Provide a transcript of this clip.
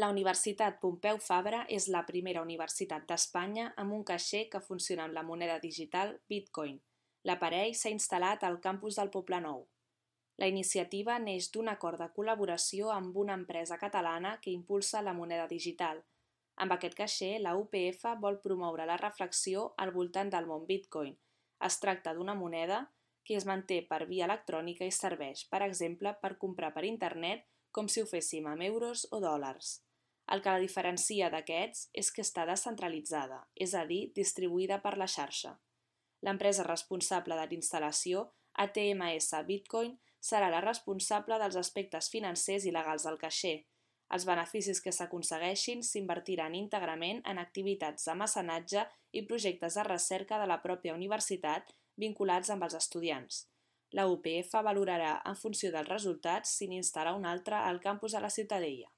La Universitat Pompeu Fabra és la primera universitat d'Espanya amb un caixer que funciona amb la moneda digital bitcoin. L'aparell s'ha instal·lat al campus del Poble Nou. La iniciativa neix d'un acord de col·laboració amb una empresa catalana que impulsa la moneda digital. Amb aquest caixer, la UPF vol promoure la reflexió al voltant del món bitcoin. Es tracta d'una moneda que es manté per via electrònica i serveix, per exemple, per comprar per internet com si ho féssim amb euros o dòlars. El que la diferencia d'aquests és que està descentralitzada, és a dir, distribuïda per la xarxa. L'empresa responsable de l'instal·lació, ATMS Bitcoin, serà la responsable dels aspectes financers i legals del caixer. Els beneficis que s'aconsegueixin s'invertiran íntegrament en activitats de mecenatge i projectes de recerca de la pròpia universitat vinculats amb els estudiants – la UPF valorarà en funció dels resultats si n'instal·la un altre al campus de la Ciutadella.